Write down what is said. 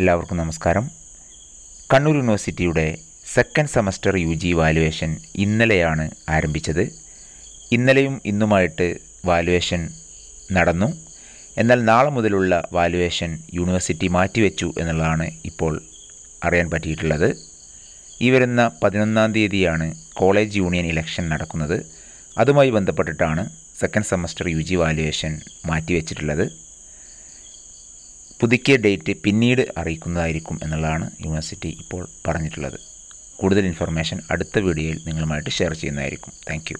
എല്ലാവർക്കും നമസ്കാരം കണ്ണൂർ യൂണിവേഴ്സിറ്റിയുടെ second semester U G valuation ഇന്നലെയാണ് ആരംഭിച്ചത് ഇന്നലെയും ഇന്നുമായിട്ട് വാലുവേഷൻ നടന്നു എന്നാൽ നാളെ മുതലുള്ള വാലുവേഷൻ യൂണിവേഴ്സിറ്റി മാറ്റിവെച്ചു എന്നുള്ളതാണ് ഇപ്പോൾ അറിയാൻ പറ്റിയിട്ടുള്ളത് ഈ വരുന്ന പതിനൊന്നാം തീയതിയാണ് കോളേജ് യൂണിയൻ ഇലക്ഷൻ നടക്കുന്നത് അതുമായി ബന്ധപ്പെട്ടിട്ടാണ് second semester U G valuation മാറ്റിവെച്ചിട്ടുള്ളത് പുതുക്കിയ ഡേറ്റ് പിന്നീട് അറിയിക്കുന്നതായിരിക്കും എന്നുള്ളതാണ് യൂണിവേഴ്സിറ്റി ഇപ്പോൾ പറഞ്ഞിട്ടുള്ളത് കൂടുതൽ ഇൻഫർമേഷൻ അടുത്ത വീഡിയോയിൽ നിങ്ങളുമായിട്ട് ഷെയർ ചെയ്യുന്നതായിരിക്കും താങ്ക്